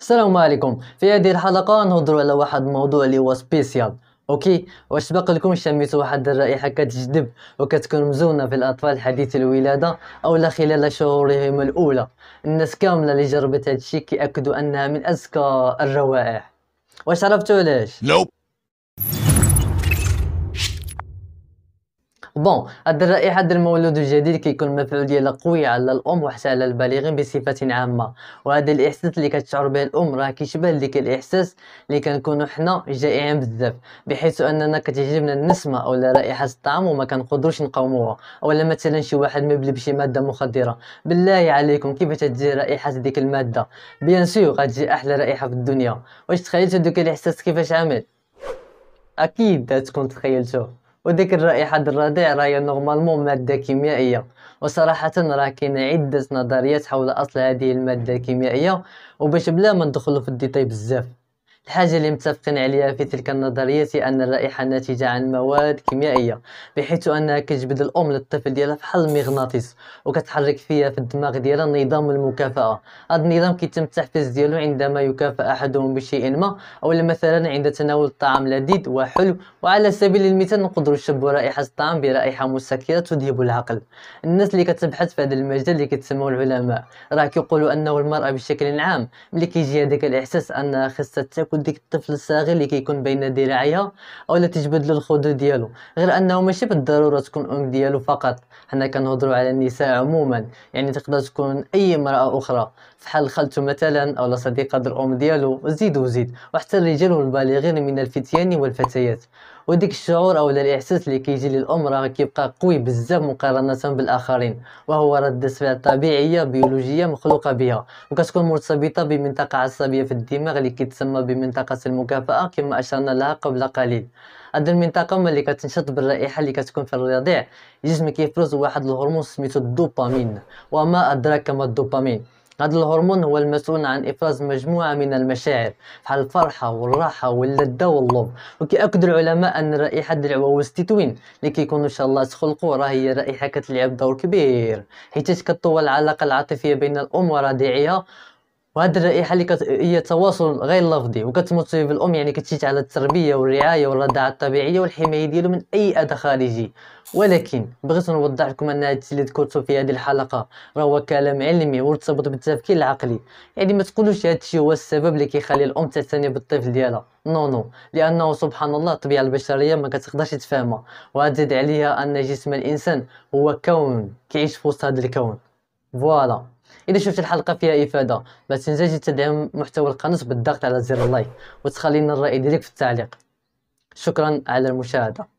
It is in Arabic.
السلام عليكم في هذه الحلقه نهضروا على واحد الموضوع اللي هو سبيسيال اوكي واش سبق لكم شميتوا واحد الرائحه كتجذب وكتكون مزونه في الاطفال حديث الولاده او لا خلال شهورهم الاولى الناس كامله اللي جربت هذا الشيء كياكدوا انها من ازكى الروائح واش عرفتوا علاش nope. بون هاد الرائحه ديال المولود الجديد كيكون مفعول ديال قوي على الام وحتى على البالغين بصفه عامه وهذا الاحساس اللي كتشعر به الام راه كيشبه ديك الاحساس اللي كنكونو حنا جائعين بزاف بحيث اننا كتعجبنا النسمه أو رائحه الطعام وما كنقدروش نقاوموها لا مثلا شي واحد مبلي بشي ماده مخدره بالله عليكم كيف تجي رائحه ديك الماده بيان سيغ غتجي احلى رائحه في الدنيا واش تخيلتو دوك الاحساس كيفاش عامل اكيد تكون تخيلتوه وديك الرائحة الرادعة راهي نورمالمون مادة كيميائية وصراحة راه كاين عدة نظريات حول أصل هذه المادة الكيميائية وباش بلا ما ندخلو في الديتاي بزاف الحاجة اللي متفقين عليها في تلك النظرية هي أن الرائحة ناتجة عن مواد كيميائية بحيث أنها كتجبد الأم للطفل ديالها فحال المغناطيس وكتحرك فيها في الدماغ ديالها نظام المكافأة هذا النظام كيتم التحفيز ديالو عندما يكافأ أحدهم بشيء ما أو مثلا عند تناول طعام لذيذ وحلو وعلى سبيل المثال نقدروا نشبه رائحة الطعام برائحة مسكرة تذهب العقل الناس اللي كتبحث في هذا المجال اللي كيتسموا العلماء راه كيقولوا أنه المرأة بشكل عام ملي كيجي هذاك الإحساس أنها خاصها تاكل تاخذ ديك الطفل الصغير اللي كيكون بين ذراعيها اولا تجبد له الخدود ديالو غير انه ماشي بالضروره تكون ام ديالو فقط حنا كنهضروا على النساء عموما يعني تقدر تكون اي امراه اخرى فحال خالته مثلا او صديقه الام ديالو وزيد وزيد وحتى الرجال والبالغين من الفتيان والفتيات وديك الشعور او الاحساس اللي كيجي للام راه كيبقى قوي بزاف مقارنه بالاخرين وهو رد فعل طبيعيه بيولوجيه مخلوقه بها وكتكون مرتبطه بمنطقه عصبيه في الدماغ اللي كتسمى بمنطقه المكافاه كما اشرنا لها قبل قليل هاد المنطقه ملي كتنشط بالرائحه اللي كتكون في الرضيع الجسم كيفرز واحد الهرمون سميتو الدوبامين وما ادراك ما الدوبامين هذا الهرمون هو المسؤول عن إفراز مجموعة من المشاعر بحال الفرحة والراحة واللذة واللوم وكياكد العلماء أن رائحة والستيتوين اللي كيكون إن شاء الله تخلقوا راه هي رائحة كتلعب دور كبير حيت كتطول العلاقة العاطفية بين الأم ورضيعها وهاد الرائحه اللي كت... هي تواصل غير لفظي وكتموتيف الام يعني كتشيت على التربيه والرعايه والرضاعه الطبيعيه والحمايه ديالو من اي اذى خارجي ولكن بغيت نوضح لكم ان هادشي اللي ذكرته في هذه الحلقه راه هو كلام علمي مرتبط بالتفكير العقلي يعني ما تقولوش هادشي هو السبب اللي كيخلي الام تعتني بالطفل ديالها نو نو لانه سبحان الله الطبيعه البشريه ما كتقدرش تفهمها وزيد عليها ان جسم الانسان هو كون كيعيش في وسط هذا الكون فوالا اذا شفت الحلقه فيها افاده ما تنساش تدعم محتوى القناه بالضغط على زر اللايك وتخلينا الراي ديالك في التعليق شكرا على المشاهده